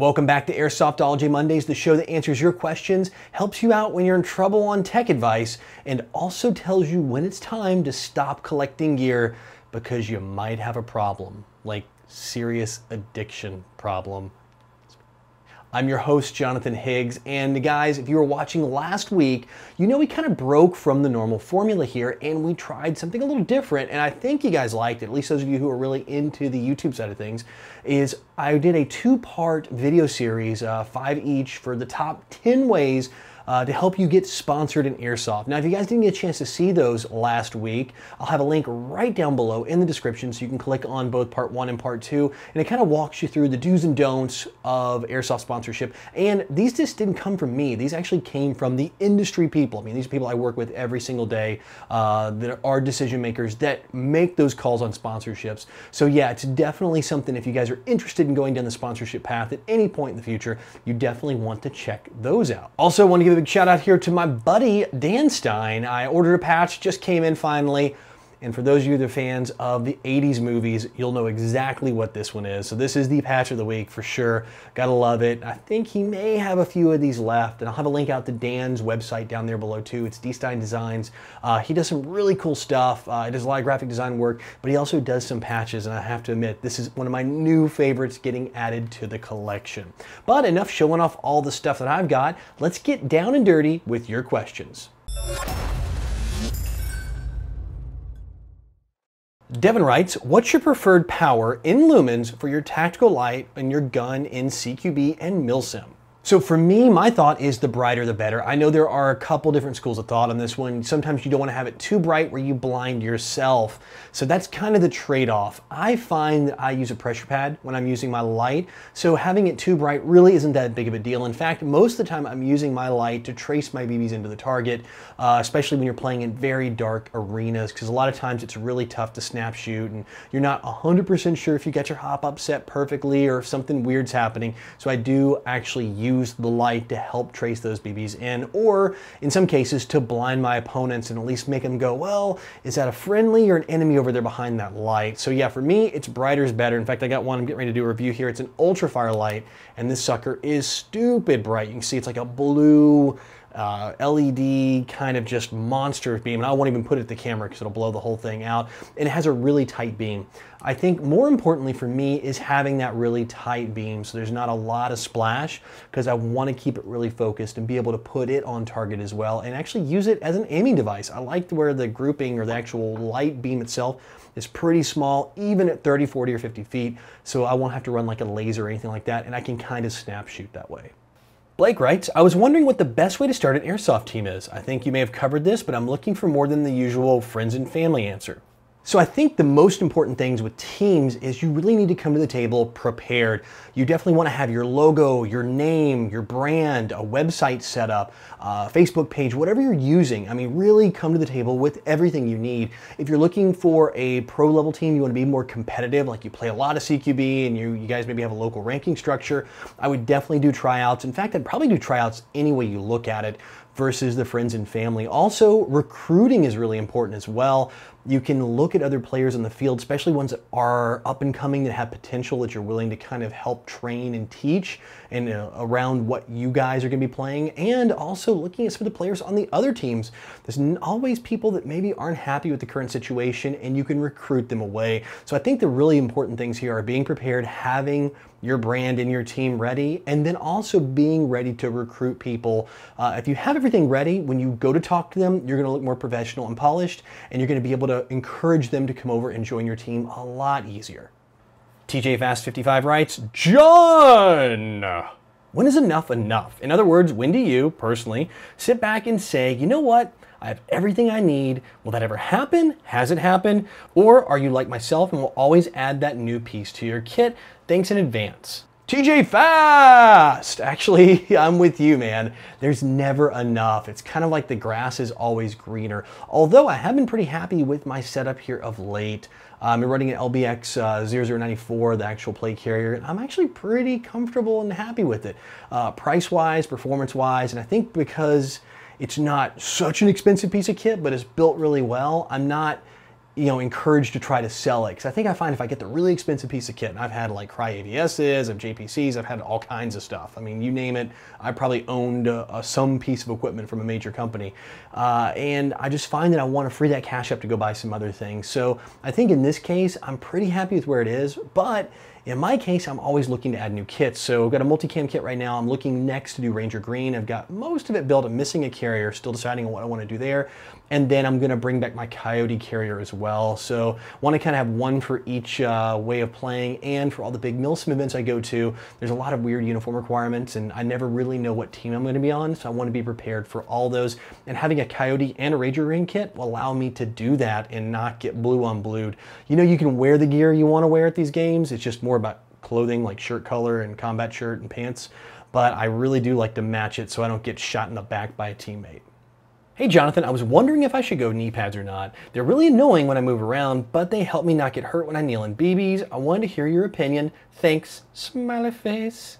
Welcome back to Airsoftology Mondays, the show that answers your questions, helps you out when you're in trouble on tech advice, and also tells you when it's time to stop collecting gear because you might have a problem, like serious addiction problem. I'm your host, Jonathan Higgs. And guys, if you were watching last week, you know we kind of broke from the normal formula here and we tried something a little different. And I think you guys liked it, at least those of you who are really into the YouTube side of things, is I did a two part video series, uh, five each, for the top 10 ways uh, to help you get sponsored in Airsoft. Now, if you guys didn't get a chance to see those last week, I'll have a link right down below in the description so you can click on both part one and part two, and it kind of walks you through the do's and don'ts of Airsoft sponsorship. And these just didn't come from me. These actually came from the industry people. I mean, these people I work with every single day uh, that are decision makers that make those calls on sponsorships. So yeah, it's definitely something if you guys are interested in going down the sponsorship path at any point in the future, you definitely want to check those out. Also want to give a big shout out here to my buddy Dan Stein. I ordered a patch, just came in finally. And for those of you that are fans of the 80s movies, you'll know exactly what this one is. So this is the patch of the week for sure. Gotta love it. I think he may have a few of these left. And I'll have a link out to Dan's website down there below too. It's Dstein Designs. Uh, he does some really cool stuff. Uh, he does a lot of graphic design work, but he also does some patches. And I have to admit, this is one of my new favorites getting added to the collection. But enough showing off all the stuff that I've got. Let's get down and dirty with your questions. Devin writes, what's your preferred power in lumens for your tactical light and your gun in CQB and MILSIM? So for me, my thought is the brighter the better. I know there are a couple different schools of thought on this one. Sometimes you don't want to have it too bright where you blind yourself. So that's kind of the trade-off. I find I use a pressure pad when I'm using my light. So having it too bright really isn't that big of a deal. In fact, most of the time I'm using my light to trace my BBs into the target, uh, especially when you're playing in very dark arenas, because a lot of times it's really tough to snap shoot, and you're not 100% sure if you got your hop up set perfectly or if something weird's happening. So I do actually use use the light to help trace those BBs in, or in some cases to blind my opponents and at least make them go, well, is that a friendly or an enemy over there behind that light? So yeah, for me, it's brighter is better. In fact, I got one I'm getting ready to do a review here. It's an Ultra Fire light, and this sucker is stupid bright. You can see it's like a blue uh, LED kind of just monster beam, and I won't even put it at the camera because it'll blow the whole thing out. And it has a really tight beam. I think more importantly for me is having that really tight beam so there's not a lot of splash because I want to keep it really focused and be able to put it on target as well and actually use it as an aiming device. I like where the grouping or the actual light beam itself is pretty small even at 30, 40 or 50 feet so I won't have to run like a laser or anything like that and I can kind of snap shoot that way. Blake writes, I was wondering what the best way to start an airsoft team is. I think you may have covered this, but I'm looking for more than the usual friends and family answer. So I think the most important things with teams is you really need to come to the table prepared. You definitely want to have your logo, your name, your brand, a website set up, uh, Facebook page, whatever you're using. I mean, really come to the table with everything you need. If you're looking for a pro level team, you want to be more competitive, like you play a lot of CQB and you, you guys maybe have a local ranking structure, I would definitely do tryouts. In fact, I'd probably do tryouts any way you look at it versus the friends and family. Also, recruiting is really important as well. You can look at other players on the field, especially ones that are up and coming that have potential that you're willing to kind of help train and teach and uh, around what you guys are going to be playing. And also looking at some of the players on the other teams. There's always people that maybe aren't happy with the current situation and you can recruit them away. So I think the really important things here are being prepared, having your brand and your team ready, and then also being ready to recruit people. Uh, if you have everything ready, when you go to talk to them, you're gonna look more professional and polished, and you're gonna be able to encourage them to come over and join your team a lot easier. TJ Fast 55 writes, John! When is enough enough? In other words, when do you, personally, sit back and say, you know what? I have everything I need. Will that ever happen? Has it happened? Or are you like myself and will always add that new piece to your kit? Thanks in advance. TJ Fast! Actually, I'm with you, man. There's never enough. It's kind of like the grass is always greener. Although I have been pretty happy with my setup here of late. I'm running an LBX uh, 0094, the actual play carrier, and I'm actually pretty comfortable and happy with it. Uh, Price-wise, performance-wise, and I think because it's not such an expensive piece of kit, but it's built really well, I'm not you know, encouraged to try to sell it. Because I think I find if I get the really expensive piece of kit, and I've had like Cry AVSs, I've JPCs, I've had all kinds of stuff. I mean, you name it, I probably owned uh, uh, some piece of equipment from a major company. Uh, and I just find that I want to free that cash up to go buy some other things. So I think in this case, I'm pretty happy with where it is, but in my case, I'm always looking to add new kits. So I've got a multicam kit right now. I'm looking next to do Ranger Green. I've got most of it built. I'm missing a carrier, still deciding on what I want to do there. And then I'm going to bring back my Coyote carrier as well. So want to kind of have one for each uh, way of playing. And for all the big Milsim events I go to, there's a lot of weird uniform requirements and I never really know what team I'm going to be on. So I want to be prepared for all those. And having a Coyote and a Ranger Green kit will allow me to do that and not get blue on blued. You know, you can wear the gear you want to wear at these games. It's just more more about clothing like shirt color and combat shirt and pants, but I really do like to match it so I don't get shot in the back by a teammate. Hey Jonathan, I was wondering if I should go knee pads or not. They're really annoying when I move around, but they help me not get hurt when I kneel in BBs. I wanted to hear your opinion. Thanks, smiley face.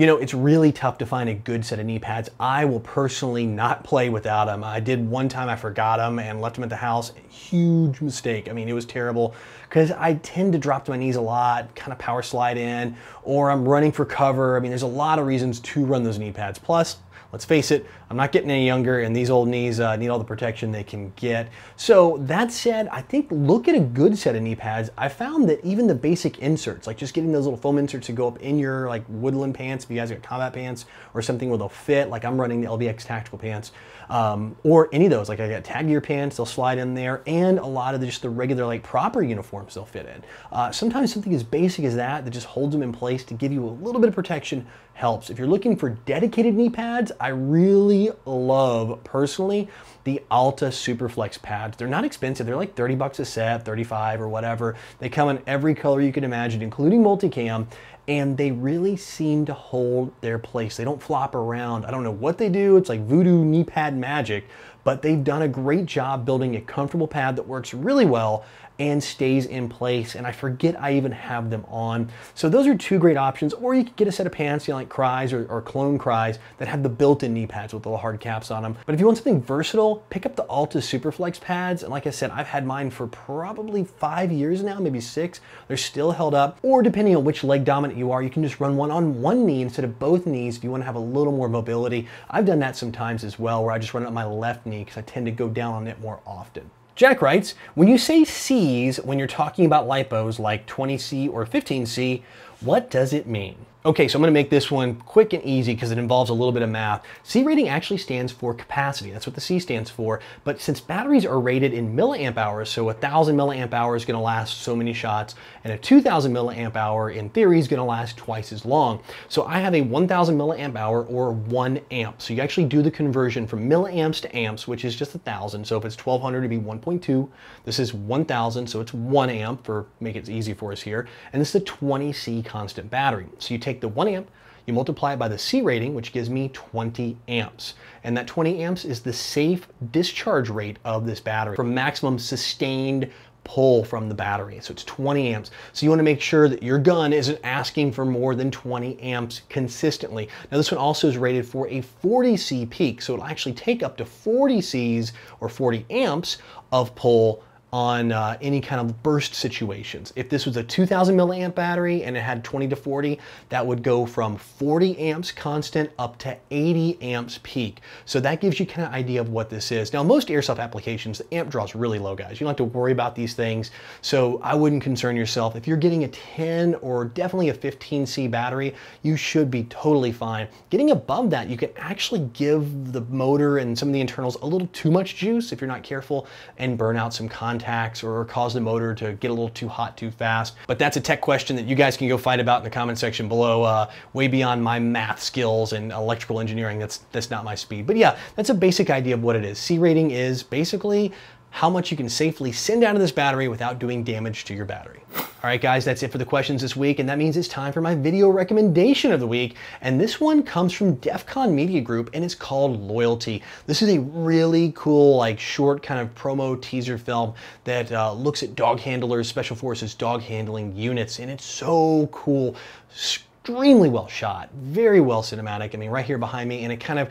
You know, it's really tough to find a good set of knee pads. I will personally not play without them. I did one time, I forgot them and left them at the house. Huge mistake. I mean, it was terrible because I tend to drop to my knees a lot, kind of power slide in, or I'm running for cover. I mean, there's a lot of reasons to run those knee pads. Plus, Let's face it, I'm not getting any younger, and these old knees uh, need all the protection they can get. So that said, I think look at a good set of knee pads. I found that even the basic inserts, like just getting those little foam inserts to go up in your like woodland pants, if you guys got combat pants or something where they'll fit, like I'm running the LBX tactical pants, um, or any of those, like I got tag gear pants, they'll slide in there, and a lot of the, just the regular like proper uniforms they'll fit in. Uh, sometimes something as basic as that that just holds them in place to give you a little bit of protection helps. If you're looking for dedicated knee pads, I really love personally the Alta Superflex pads. They're not expensive. They're like 30 bucks a set, 35 or whatever. They come in every color you can imagine, including multicam, and they really seem to hold their place. They don't flop around. I don't know what they do. It's like voodoo knee pad magic, but they've done a great job building a comfortable pad that works really well and stays in place. And I forget I even have them on. So those are two great options. Or you could get a set of pants, you know, like Cries or, or Clone Cries that have the built-in knee pads with little hard caps on them. But if you want something versatile, pick up the Alta Superflex pads. And like I said, I've had mine for probably five years now, maybe six. They're still held up. Or depending on which leg dominant you are, you can just run one on one knee instead of both knees if you want to have a little more mobility. I've done that sometimes as well, where I just run it on my left knee because I tend to go down on it more often. Jack writes, when you say Cs when you're talking about lipos like 20C or 15C, what does it mean? Okay, so I'm gonna make this one quick and easy because it involves a little bit of math. C rating actually stands for capacity. That's what the C stands for. But since batteries are rated in milliamp hours, so a 1,000 milliamp hour is gonna last so many shots, and a 2,000 milliamp hour in theory is gonna last twice as long. So I have a 1,000 milliamp hour or one amp. So you actually do the conversion from milliamps to amps, which is just a 1,000. So if it's 1,200, it'd be 1.2. This is 1,000, so it's one amp for make it easy for us here. And this is a 20C constant battery. So you take take the 1 amp, you multiply it by the C rating, which gives me 20 amps. And that 20 amps is the safe discharge rate of this battery for maximum sustained pull from the battery. So it's 20 amps. So you wanna make sure that your gun isn't asking for more than 20 amps consistently. Now this one also is rated for a 40 C peak. So it'll actually take up to 40 Cs or 40 amps of pull on uh, any kind of burst situations. If this was a 2000 milliamp battery and it had 20 to 40, that would go from 40 amps constant up to 80 amps peak. So that gives you kind of idea of what this is. Now, most airsoft applications, the amp draw is really low, guys. You don't have to worry about these things. So I wouldn't concern yourself. If you're getting a 10 or definitely a 15C battery, you should be totally fine. Getting above that, you can actually give the motor and some of the internals a little too much juice if you're not careful and burn out some content contacts or cause the motor to get a little too hot too fast. But that's a tech question that you guys can go fight about in the comment section below, uh, way beyond my math skills and electrical engineering. That's, that's not my speed. But yeah, that's a basic idea of what it is. C rating is basically how much you can safely send out of this battery without doing damage to your battery. All right, guys, that's it for the questions this week, and that means it's time for my video recommendation of the week. And this one comes from DEF CON Media Group, and it's called Loyalty. This is a really cool, like, short kind of promo teaser film that uh, looks at dog handlers, special forces dog handling units, and it's so cool extremely well shot, very well cinematic. I mean, right here behind me, and it kind of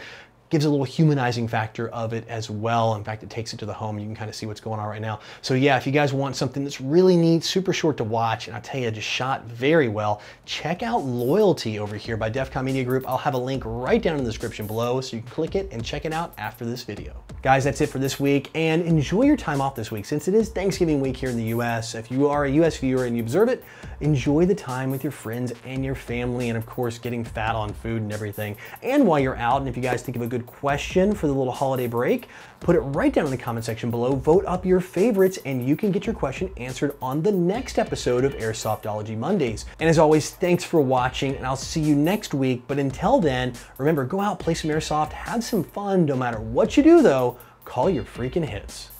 gives a little humanizing factor of it as well. In fact, it takes it to the home. You can kind of see what's going on right now. So yeah, if you guys want something that's really neat, super short to watch, and I tell you, just shot very well, check out Loyalty over here by Defcon Media Group. I'll have a link right down in the description below so you can click it and check it out after this video. Guys, that's it for this week and enjoy your time off this week. Since it is Thanksgiving week here in the US, if you are a US viewer and you observe it, enjoy the time with your friends and your family and of course getting fat on food and everything. And while you're out and if you guys think of a good good question for the little holiday break, put it right down in the comment section below, vote up your favorites, and you can get your question answered on the next episode of Airsoftology Mondays. And as always, thanks for watching, and I'll see you next week. But until then, remember, go out, play some airsoft, have some fun. No matter what you do though, call your freaking hits.